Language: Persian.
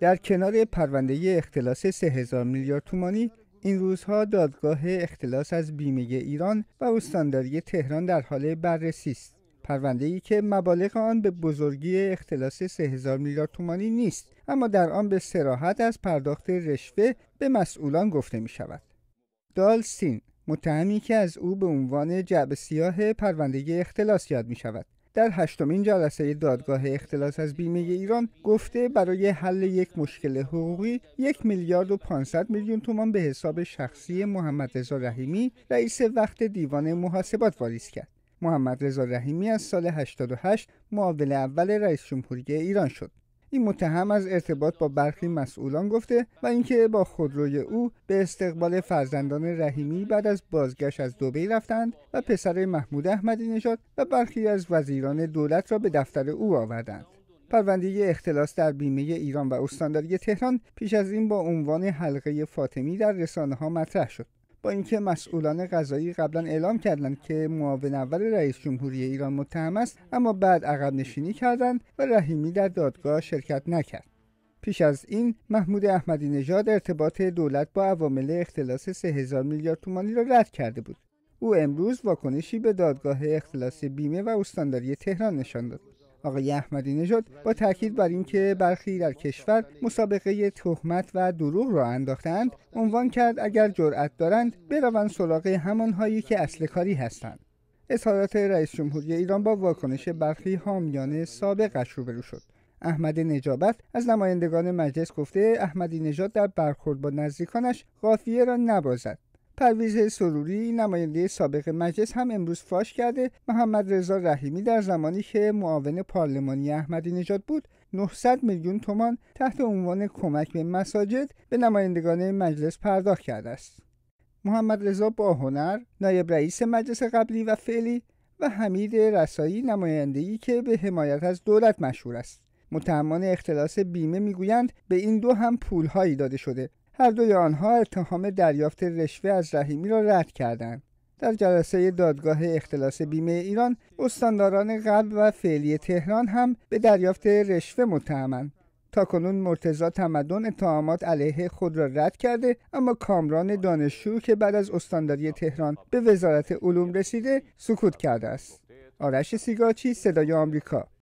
در کنار پرونده اختلاس 3000 میلیارد تومانی این روزها دادگاه اختلاس از بیمه ایران و استانداری تهران در حال بررسی است. پرونده ای که مبالغ آن به بزرگی اختلاس 3000 میلیارد تومانی نیست اما در آن به سراحت از پرداخت رشوه به مسئولان گفته می شود. دال سین متهمی که از او به عنوان جعب سیاه پرونده اختلاس یاد می شود در هشتمین جلسه دادگاه اختلاس از بیمه ایران گفته برای حل یک مشکل حقوقی یک میلیارد و 500 میلیون تومان به حساب شخصی محمد رضا رحیمی رئیس وقت دیوان محاسبات واریز کرد. محمد رضا رحیمی از سال 88 معاون اول رئیس جمهوری ایران شد. این متهم از ارتباط با برخی مسئولان گفته و اینکه با خودروی او به استقبال فرزندان رحیمی بعد از بازگشت از دوبی رفتند و پسر محمود احمدی نژاد و برخی از وزیران دولت را به دفتر او آوردند پرونده اختلاس در بیمه ایران و استانداری تهران پیش از این با عنوان حلقه فاطمی در رسانه ها مطرح شد با اینکه مسئولان قضایی قبلا اعلام کردند که معاون اول رئیس جمهوری ایران متهم است اما بعد عقب نشینی کردند و رحیمی در دادگاه شرکت نکرد پیش از این محمود احمدی نژاد ارتباط دولت با عوامل اختلاس 3000 میلیارد تومانی را رد کرده بود او امروز واکنشی به دادگاه اختلاس بیمه و استانداری تهران نشان داد آقای احمدی نژاد با تاکید بر اینکه برخی در کشور مسابقه تهمت و دروغ را انداختند عنوان کرد اگر جرأت دارند بروند سراغ همانهایی که اصل کاری هستند اظهارات رئیس جمهوری ایران با واکنش برخی حامیان سابقش روبرو شد احمد نجابت از نمایندگان مجلس گفته احمدی نژاد در برخورد با نزدیکانش قافیه را نبازد پرویز سروری نماینده سابق مجلس هم امروز فاش کرده محمد رضا رحیمی در زمانی که معاون پارلمانی احمدی نژاد بود 900 میلیون تومان تحت عنوان کمک به مساجد به نمایندگان مجلس پرداخت کرده است. محمد رضا باهنر نایب رئیس مجلس قبلی و فعلی و حمید رسایی نماینده‌ای که به حمایت از دولت مشهور است. متهمان اختلاس بیمه میگویند به این دو هم پولهایی داده شده هر دوی آنها اتهام دریافت رشوه از رحیمی را رد کردند در جلسه دادگاه اختلاس بیمه ایران استانداران قبل و فعلی تهران هم به دریافت رشوه متهمند تا کنون مرتزا تمدن اتهامات علیه خود را رد کرده اما کامران دانشجو که بعد از استانداری تهران به وزارت علوم رسیده سکوت کرده است آرش سیگاچی صدای آمریکا